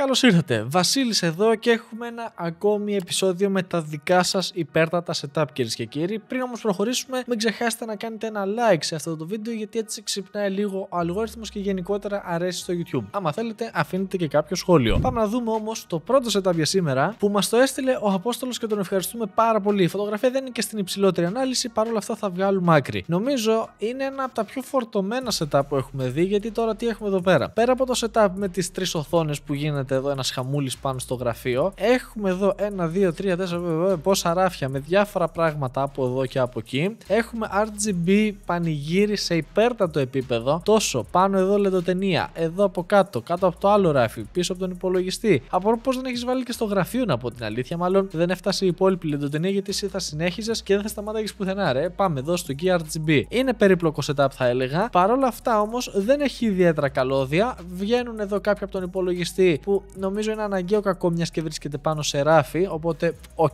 Καλώς ήρθατε. Βασίλης εδώ και έχουμε ένα ακόμη επεισόδιο με τα δικά σας υπέρτατα setup, κυρίες και κύριοι. Πριν όμως προχωρήσουμε, μην ξεχάσετε να κάνετε ένα like σε αυτό το βίντεο, γιατί έτσι ξυπνάει λίγο ο αλγόριθμος και γενικότερα αρέσει στο YouTube. Άμα θέλετε, αφήνετε και κάποιο σχόλιο. Πάμε να δούμε όμως το πρώτο setup για σήμερα που μας το έστειλε ο Απόστολος και τον ευχαριστούμε πάρα πολύ. Η φωτογραφία δεν είναι και στην υψηλότερη ανάλυση, παρόλα αυτά θα βγάλουμε άκρη. Νομίζω είναι ένα από τα πιο φορτωμένα setup που έχουμε δει, γιατί τώρα τι έχουμε εδώ πέρα. Πέρα από το setup με τις τρεις οθόνες που γίνεται εδώ ένας χαμούλης πάνω στο γραφείο. Έχουμε εδώ ένα, δύο, τρία, τέσσερα, πόσα ράφια με διάφορα πράγματα από εδώ και από εκεί. Έχουμε RGB πανηγύρι σε υπέρτατο επίπεδο. Τόσο πάνω εδώ λεντοτενία, εδώ από κάτω, κάτω από το άλλο ράφι, πίσω από τον υπολογιστή. Από πώς δεν έχεις βάλει και στο γραφείο να πω την αλήθεια. Μάλλον δεν έφτασε η υπόλοιπη λετοτενία γιατί εσύ θα συνέχιζες και δεν θα σταμάταγε πουθενά, ρε. Πάμε εδώ στο Key RGB. Είναι περίπλοκος setup θα έλεγα. Παρ' όλα αυτά όμως δεν έχει ιδιαίτερα καλώδια. Βγαίνουν εδώ κάποια από τον υπολογιστή που νομίζω είναι αναγκαίο κακό μιας και βρίσκεται πάνω σε ράφι. Οπότε, οκ.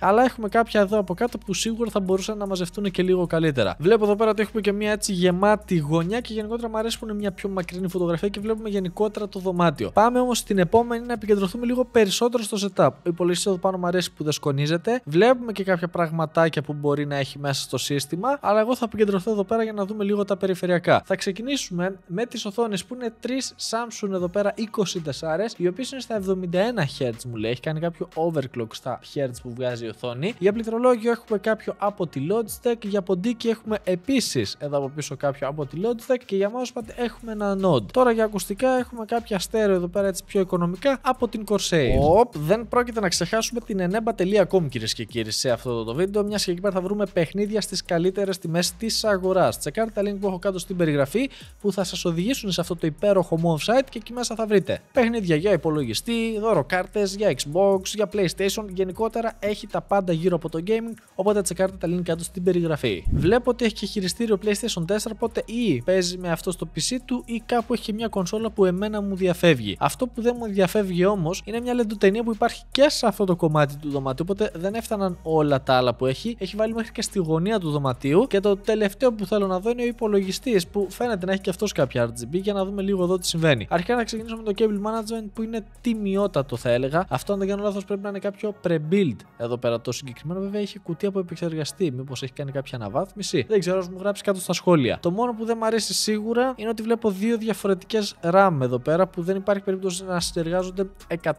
αλλά έχουμε κάποια εδώ από κάτω που σίγουρα θα μπορούσαν να μαζευτούν και λίγο καλύτερα. Βλέπω εδώ πέρα ότι έχουμε και μια έτσι γεμάτη γωνιά και γενικότερα μου αρέσει που είναι μια πιο μακρινή φωτογραφία και βλέπουμε γενικότερα το δωμάτιο. Πάμε όμως στην επόμενη να επικεντρωθούμε λίγο περισσότερο στο setup. η υπολογιστή εδώ πάνω μου αρέσει που δεσκονίζεται. Βλέπουμε και κάποια πραγματάκια που μπορεί να έχει μέσα στο σύστημα, αλλά εγώ θα επικεντρωθώ εδώ πέρα για να δούμε λίγο τα περιφερειακά. Θα ξεκινήσουμε με τις οθόνες που είναι τρεις Samsung εδώ πέρα 24 κάμερε, οι οποίες είναι στα 71 Hz, μου λέει. Έχει κάνει κάποιο overclock στα Hz που βγάζει η οθόνη. Για πληκτρολόγιο έχουμε κάποιο από τη Logitech, για ποντίκι έχουμε επίσης εδώ από πίσω κάποιο από τη Logitech και για mousepad έχουμε ένα Node. Τώρα για ακουστικά έχουμε κάποια στέρεο εδώ πέρα έτσι πιο οικονομικά από την Corsair. Οπ, δεν πρόκειται να ξεχάσουμε την eneba.com κυρίες και κύριοι σε αυτό το βίντεο, μια και εκεί πέρα θα βρούμε παιχνίδια στις καλύτερες τιμές της αγοράς. Τσεκάρτε τα link που έχω κάτω στην περιγραφή που θα σας οδηγήσουν σε αυτό το υπέροχο move site και εκεί μέσα θα βρείτε παιχνίδια παιχνίδια για υπολογιστή, δωροκάρτε, για Xbox, για PlayStation. Γενικότερα έχει τα πάντα γύρω από το gaming, οπότε τσεκάρτε τα link κάτω στην περιγραφή. Βλέπω ότι έχει και χειριστήριο PlayStation 4, οπότε ή παίζει με αυτό στο PC του ή κάπου έχει μια κονσόλα που εμένα μου διαφεύγει. Αυτό που δεν μου διαφεύγει όμως είναι μια λεντοτενία που υπάρχει και σε αυτό το κομμάτι του δωματίου, οπότε δεν έφταναν όλα τα άλλα που έχει. Έχει βάλει μέχρι και στη γωνία του δωματίου και το τελευταίο που θέλω να δω είναι ο υπολογιστής που φαίνεται να έχει και αυτός κάποια RGB για να δούμε λίγο εδώ τι συμβαίνει. Αρχικά να ξεκινήσουμε με το Cable Management που είναι τιμιότατο θα έλεγα. Αυτό αν δεν κάνω λάθος πρέπει να είναι κάποιο pre-build εδώ πέρα. Το συγκεκριμένο βέβαια έχει κουτί από επεξεργαστή. Μήπως έχει κάνει κάποια αναβάθμιση. Δεν ξέρω, ας μου γράψει κάτω στα σχόλια. Το μόνο που δεν μου αρέσει σίγουρα είναι ότι βλέπω δύο διαφορετικές RAM εδώ πέρα που δεν υπάρχει περίπτωση να συνεργάζονται 100%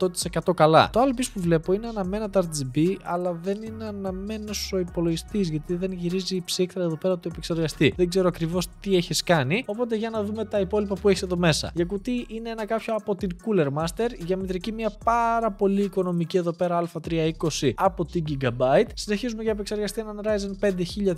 καλά. Το άλλο που βλέπω είναι αναμένα τα RGB, αλλά δεν είναι αναμένος ο υπολογιστής γιατί δεν γυρίζει η ψύκτρα εδώ πέρα του επεξεργαστή. Δεν ξέρω ακριβώς τι έχεις κάνει. Οπότε για να δούμε τα υπόλοιπα που έχεις εδώ μέσα. Για κουτί είναι ένα κάποιο από την cooler Master για μητρική μια πάρα πολύ οικονομική εδώ πέρα α320 από την Gigabyte. Συνεχίζουμε για επεξεργαστή έναν Ryzen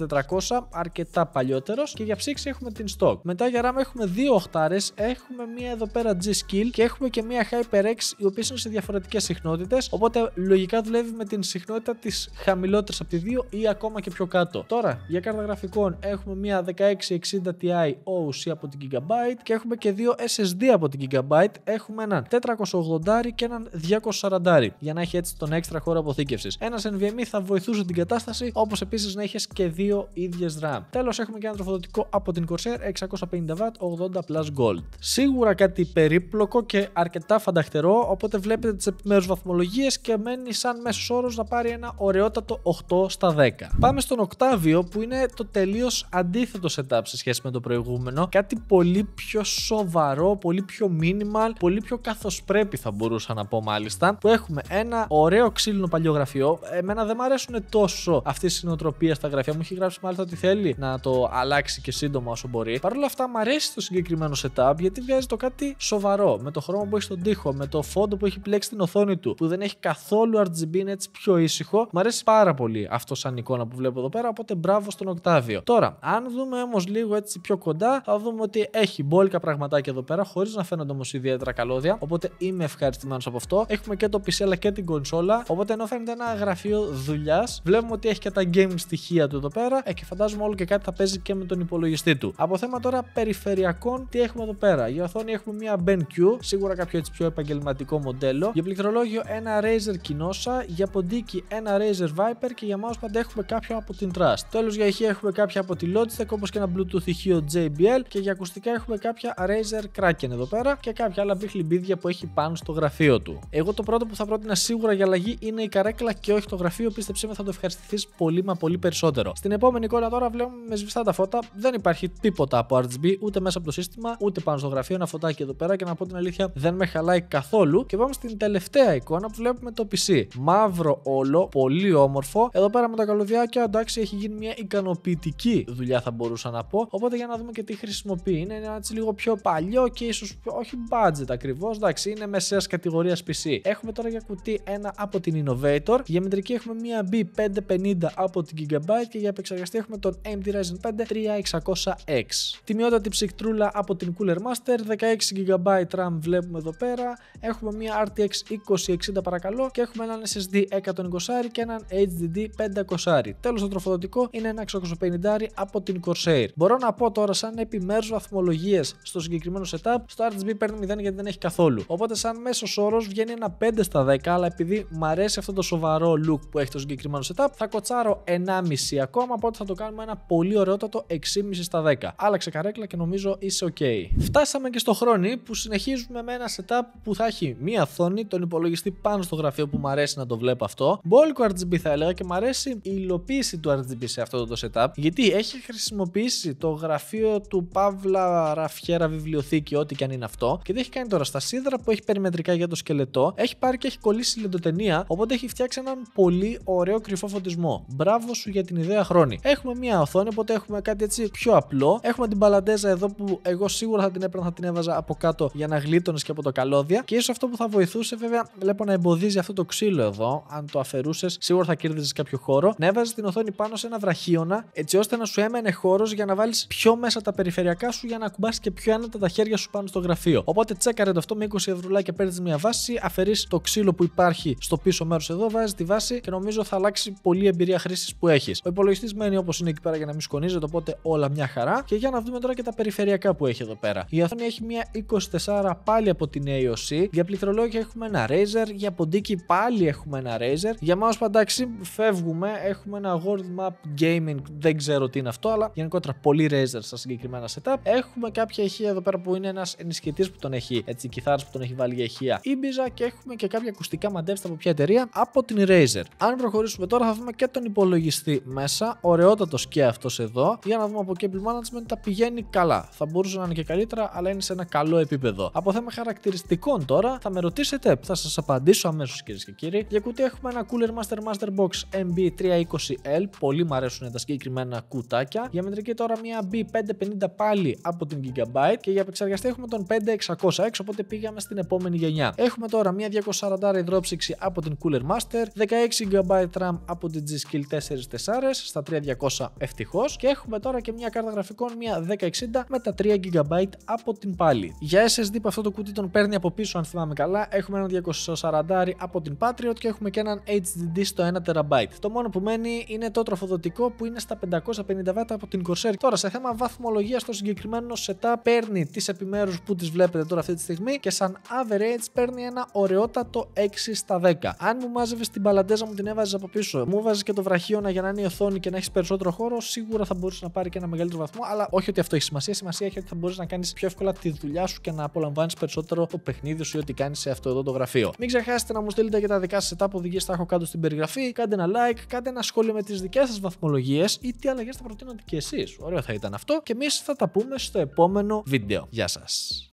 5400, αρκετά παλιότερος και για ψήξη έχουμε την stock. Μετά για RAM έχουμε δύο οχτάρες, έχουμε μια εδώ πέρα G-Skill και έχουμε και μια HyperX οι οποία είναι σε διαφορετικές συχνότητες, οπότε λογικά δουλεύει με την συχνότητα της χαμηλότερης από τη 2 ή ακόμα και πιο κάτω. Τώρα για κάρτα γραφικών έχουμε μια 1660 Ti OUC από την Gigabyte και έχουμε και δύο SSD από την Gigabyte. Έχουμε έναν 380 και έναν 240 για να έχει έτσι τον έξτρα χώρο αποθήκευσης. Ένας NVMe θα βοηθούσε την κατάσταση, όπως επίσης να έχει και δύο ίδιες RAM. Τέλος, έχουμε και ένα τροφοδοτικό από την Corsair 650W 80 Plus Gold. Σίγουρα κάτι περίπλοκο και αρκετά φανταχτερό, οπότε βλέπετε τις επιμέρους βαθμολογίες και μένει σαν μέσος όρος να πάρει ένα ωραιότατο 8 στα 10. Πάμε στον οκτάβιο, που είναι το τελείως αντίθετο setup σε σχέση με το προηγούμενο. Κάτι πολύ πιο σοβαρό, πολύ πιο minimal, πολύ πιο καθο πρέπει, θα μπορούσα να πω μάλιστα, που έχουμε ένα ωραίο ξύλινο παλιό γραφείο. Εμένα δεν μου αρέσουν τόσο αυτές οι συνοτροπίες στα γραφεία. Μου έχει γράψει μάλιστα ότι θέλει να το αλλάξει και σύντομα όσο μπορεί. Παρ' όλα αυτά, μου αρέσει το συγκεκριμένο setup γιατί βγάζει το κάτι σοβαρό. Με το χρώμα που έχει στον τοίχο, με το φόντο που έχει πλέξει την οθόνη του, που δεν έχει καθόλου RGB, είναι έτσι πιο ήσυχο. Μου αρέσει πάρα πολύ αυτό σαν εικόνα που βλέπω εδώ πέρα. Οπότε μπράβο στον Οκτάβιο. Τώρα, αν δούμε όμως λίγο έτσι πιο κοντά, θα δούμε ότι έχει μπόλικα πραγματάκια εδώ πέρα, χωρίς να φαίνονται όμως ιδιαίτερα καλώδια. Οπότε είμαι ευχαριστημένος από αυτό. Έχουμε και το PC αλλά και την κονσόλα. Οπότε ενώ φαίνεται ένα γραφείο δουλειάς, βλέπουμε ότι έχει και τα gaming στοιχεία του εδώ πέρα. Ε, και φαντάζομαι όλο και κάτι θα παίζει και με τον υπολογιστή του. Από θέμα τώρα περιφερειακών, τι έχουμε εδώ πέρα. Για οθόνη έχουμε μία BenQ, σίγουρα κάποιο έτσι πιο επαγγελματικό μοντέλο. Για πληκτρολόγιο ένα Razer Kinosa, για ποντίκι ένα Razer Viper και για mousepad έχουμε κάποιο από την Trust. Τέλος για ηχεία έχουμε κάποια από τη Logitech όπως και ένα Bluetooth ηχείο JBL και για ακουστικά έχουμε κάποια Razer Kraken εδώ πέρα και κάποια άλλα μπιχλιμπίδια που έχει πάνω στο γραφείο του. Εγώ το πρώτο που θα πρότεινα σίγουρα για αλλαγή είναι η καρέκλα και όχι το γραφείο. Πίστεψε με, θα το ευχαριστηθείς πολύ μα πολύ περισσότερο. Στην επόμενη εικόνα τώρα βλέπουμε με σβηστά τα φώτα. Δεν υπάρχει τίποτα από RGB ούτε μέσα από το σύστημα ούτε πάνω στο γραφείο. Ένα φωτάκι εδώ πέρα και να πω την αλήθεια δεν με χαλάει καθόλου. Και πάμε στην τελευταία εικόνα που βλέπουμε το PC. Μαύρο όλο, πολύ όμορφο. Εδώ πέρα με τα καλωδιάκια εντάξει έχει γίνει μια ικανοποιητική δουλειά θα μπορούσα να πω. Οπότε για να δούμε και τι χρησιμοποιεί. Είναι ένα έτσι λίγο πιο παλιό και ίσως όχι budget ακριβώς εντάξει, είναι μεσαίας κατηγορίας PC. Έχουμε τώρα για κουτί ένα από την Innovator. Για μετρική έχουμε μία B550 από την Gigabyte και για επεξεργαστή έχουμε τον AMD Ryzen 5 3600X. Τιμιότατη ψυχτρούλα από την Cooler Master, 16 GB RAM βλέπουμε εδώ πέρα. Έχουμε μία RTX 2060 παρακαλώ και έχουμε έναν SSD 120 και έναν HDD 500. Τέλος, το τροφοδοτικό είναι ένα 650 από την Corsair. Μπορώ να πω τώρα σαν επιμέρους βαθμολογίες στο συγκεκριμένο setup, στο RGB παίρνει 0 γιατί δεν έχει καθόλου. Οπότε, σαν μέσος όρος βγαίνει ένα 5 στα 10, αλλά επειδή μου αρέσει αυτό το σοβαρό look που έχει το συγκεκριμένο setup, θα κοτσάρω 1,5 ακόμα. Οπότε θα το κάνουμε ένα πολύ ωραιότατο 6,5 στα 10. Άλλαξε καρέκλα και νομίζω είσαι OK. Φτάσαμε και στο χρόνο που συνεχίζουμε με ένα setup που θα έχει μία θόνη τον υπολογιστή πάνω στο γραφείο που μου αρέσει να το βλέπω αυτό. Μπόλικο RGB θα έλεγα και μου αρέσει η υλοποίηση του RGB σε αυτό το setup, γιατί έχει χρησιμοποιήσει το γραφείο του Παύλα Ραφιέρα Βιβλιοθήκη, ό,τι και αν είναι αυτό, και τι έχει κάνει τώρα στα σίδερα που έχει περιμετρικά για το σκελετό, έχει πάρει και έχει κολλήσει λιντοτενία, οπότε έχει φτιάξει έναν πολύ ωραίο κρυφό φωτισμό. Μπράβο σου για την ιδέα χρόνη. Έχουμε μία οθόνη, οπότε έχουμε κάτι έτσι πιο απλό. Έχουμε την παλαντέζα εδώ που εγώ σίγουρα θα την έπαιρνα, θα την έβαζα από κάτω για να γλίτωνες και από το καλώδια. Και ίσως αυτό που θα βοηθούσε, βέβαια, βλέπω να εμποδίζει αυτό το ξύλο εδώ. Αν το αφαιρούσες, σίγουρα θα κέρδιζες κάποιο χώρο. Να έβαζες την οθόνη πάνω σε ένα βραχίωνα, έτσι ώστε να σου έμενε χώρος για να βάλεις πιο μέσα τα περιφερειακά σου για να κουμπά και πιο άνετα τα χέρια σου πάνω στο γραφείο. Οπότε τσέκαρε το αυτό με ευρουλάκια παίρνεις μια βάση, αφαιρείς το ξύλο που υπάρχει στο πίσω μέρος εδώ, βάζεις τη βάση και νομίζω θα αλλάξει πολύ εμπειρία χρήσης που έχεις. Ο υπολογιστής μένει όπως είναι εκεί πέρα για να μην σκονίζεται, οπότε όλα μια χαρά. Και για να δούμε τώρα και τα περιφερειακά που έχει εδώ πέρα. Η οθόνη έχει μια 24 πάλι από την AOC. Για πληκτρολόγια έχουμε ένα Razer, για ποντίκι πάλι έχουμε ένα Razer. Για μα παντάξει φεύγουμε, έχουμε ένα World Map Gaming, δεν ξέρω τι είναι αυτό, αλλά γενικότερα πολύ Razer στα συγκεκριμένα setup. Έχουμε κάποια ηχεία εδώ πέρα που είναι ένας ενισχυτής που τον έχει έτσι, κιθάρες τον έχει βάλει για ηχεία Ibiza και έχουμε και κάποια ακουστικά μαντεύστα από ποια εταιρεία από την Razer. Αν προχωρήσουμε τώρα, θα δούμε και τον υπολογιστή μέσα. Ωραιότατος και αυτός εδώ. Για να δούμε από cable management τα πηγαίνει καλά. Θα μπορούσε να είναι και καλύτερα, αλλά είναι σε ένα καλό επίπεδο. Από θέμα χαρακτηριστικών τώρα, θα με ρωτήσετε, θα σας απαντήσω αμέσως κυρίες και κύριοι. Για κουτί έχουμε ένα Cooler Master Master Box MB320L. Πολύ μου αρέσουν τα συγκεκριμένα κουτάκια. Για μετρική τώρα μια B550 πάλι από την Gigabyte. Και για επεξεργαστή έχουμε τον 5600X, οπότε πήγαμε στην επόμενη γενιά. Έχουμε τώρα μια 240 υδρόψυξη από την Cooler Master, 16 GB RAM από την G-Skill 4 στα 3200 ευτυχώς και έχουμε τώρα και μια κάρτα γραφικών μια 1060 με τα 3 GB από την πάλι. Για SSD που αυτό το κουτί τον παίρνει από πίσω αν θυμάμαι καλά, έχουμε ένα 240 από την Patriot και έχουμε και έναν HDD στο 1 TB. Το μόνο που μένει είναι το τροφοδοτικό που είναι στα 550 W από την Corsair. Τώρα σε θέμα βαθμολογίας το συγκεκριμένο setup παίρνει τις επιμέρους που τις βλέπετε τώρα αυτή τη στιγμή και σαν average παίρνει ένα ωραιότατο 6 στα 10. Αν μου μάζευες την παλαντέζα μου την έβαζες από πίσω, μου βάζεις και το βραχείο για να είναι η οθόνη και να έχεις περισσότερο χώρο, σίγουρα θα μπορούσε να πάρει και ένα μεγαλύτερο βαθμό, αλλά όχι ότι αυτό έχει σημασία. Σημασία έχει ότι θα μπορείς να κάνεις πιο εύκολα τη δουλειά σου και να απολαμβάνεις περισσότερο το παιχνίδι σου ή ό,τι κάνεις σε αυτό εδώ το γραφείο. Μην ξεχάσετε να μου στείλετε και τα δικά σας setup οδηγίες, θα έχω κάτω στην περιγραφή. Κάντε ένα like, κάντε ένα σχόλιο με τις δικές σας βαθμολογίες ή τι αλλαγές θα προτείνατε και εσείς. Ωραίο θα ήταν αυτό και εμείς θα τα πούμε στο επόμενο βίντεο. Γεια σας.